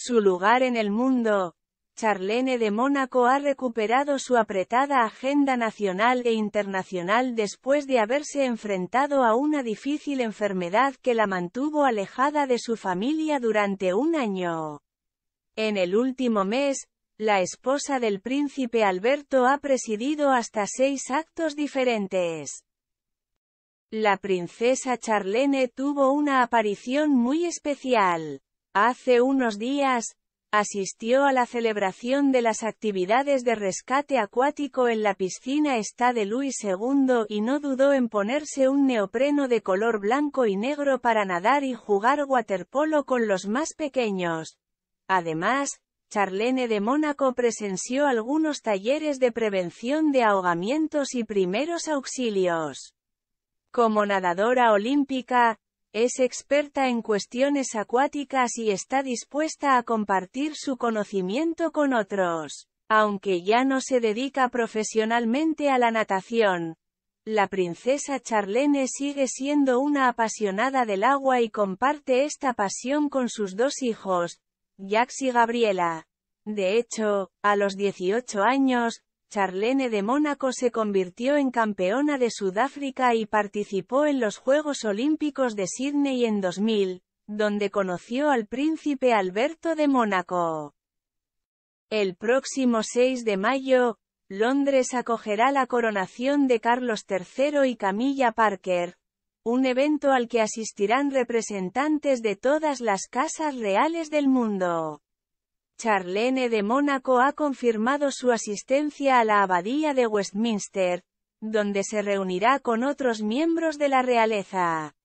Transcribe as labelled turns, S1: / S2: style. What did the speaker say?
S1: su lugar en el mundo. Charlene de Mónaco ha recuperado su apretada agenda nacional e internacional después de haberse enfrentado a una difícil enfermedad que la mantuvo alejada de su familia durante un año. En el último mes, la esposa del príncipe Alberto ha presidido hasta seis actos diferentes. La princesa Charlene tuvo una aparición muy especial hace unos días, asistió a la celebración de las actividades de rescate acuático en la piscina está de Luis II y no dudó en ponerse un neopreno de color blanco y negro para nadar y jugar waterpolo con los más pequeños. Además, Charlene de Mónaco presenció algunos talleres de prevención de ahogamientos y primeros auxilios. Como nadadora olímpica, es experta en cuestiones acuáticas y está dispuesta a compartir su conocimiento con otros. Aunque ya no se dedica profesionalmente a la natación, la princesa Charlene sigue siendo una apasionada del agua y comparte esta pasión con sus dos hijos, Jax y Gabriela. De hecho, a los 18 años, Charlene de Mónaco se convirtió en campeona de Sudáfrica y participó en los Juegos Olímpicos de Sídney en 2000, donde conoció al príncipe Alberto de Mónaco. El próximo 6 de mayo, Londres acogerá la coronación de Carlos III y Camilla Parker, un evento al que asistirán representantes de todas las casas reales del mundo. Charlene de Mónaco ha confirmado su asistencia a la abadía de Westminster, donde se reunirá con otros miembros de la realeza.